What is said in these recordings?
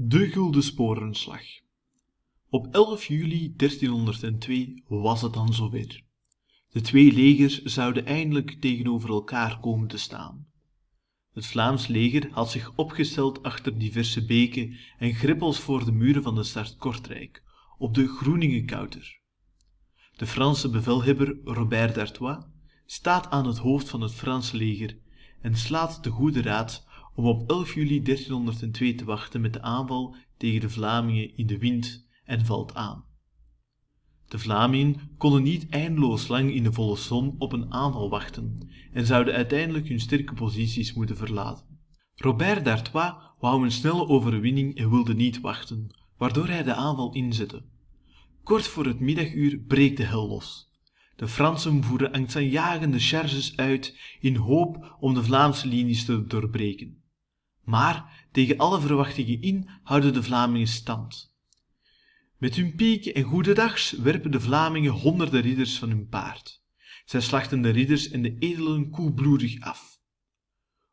De Gulden Sporenslag. Op 11 juli 1302 was het dan zo weer. De twee legers zouden eindelijk tegenover elkaar komen te staan. Het Vlaams leger had zich opgesteld achter diverse beken en grippels voor de muren van de stad Kortrijk, op de Groeningenkouter. De Franse bevelhebber Robert d'Artois staat aan het hoofd van het Franse leger en slaat de goede raad om op 11 juli 1302 te wachten met de aanval tegen de Vlamingen in de wind en valt aan. De Vlamingen konden niet eindeloos lang in de volle zon op een aanval wachten en zouden uiteindelijk hun sterke posities moeten verlaten. Robert d'Artois wou een snelle overwinning en wilde niet wachten, waardoor hij de aanval inzette. Kort voor het middaguur breekt de hel los. De Fransen voeren angstaanjagende charges uit in hoop om de Vlaamse linies te doorbreken. Maar tegen alle verwachtingen in houden de Vlamingen stand. Met hun piek en goedendags werpen de Vlamingen honderden ridders van hun paard. Zij slachten de ridders en de edelen koelbloedig af.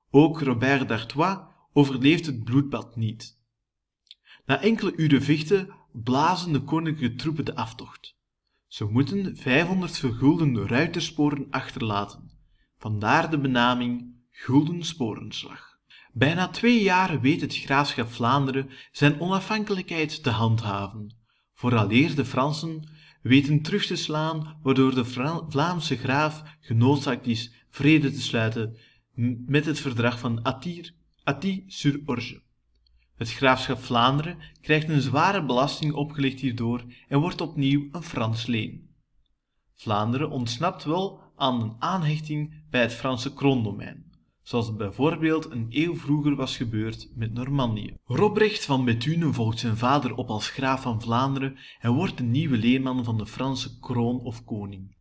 Ook Robert d'Artois overleeft het bloedbad niet. Na enkele uren vechten blazen de koninklijke troepen de aftocht. Ze moeten 500 vergulden ruitersporen achterlaten, vandaar de benaming Gulden Sporenslag. Bijna twee jaar weet het graafschap Vlaanderen zijn onafhankelijkheid te handhaven, vooraleer de Fransen weten terug te slaan, waardoor de Vlaamse graaf genoodzaakt is vrede te sluiten met het verdrag van Attir, sur orge Het graafschap Vlaanderen krijgt een zware belasting opgelegd hierdoor en wordt opnieuw een Frans leen. Vlaanderen ontsnapt wel aan een aanhechting bij het Franse kroondomein zoals bijvoorbeeld een eeuw vroeger was gebeurd met Normandië. Robrecht van Bethune volgt zijn vader op als graaf van Vlaanderen en wordt de nieuwe leerman van de Franse kroon of koning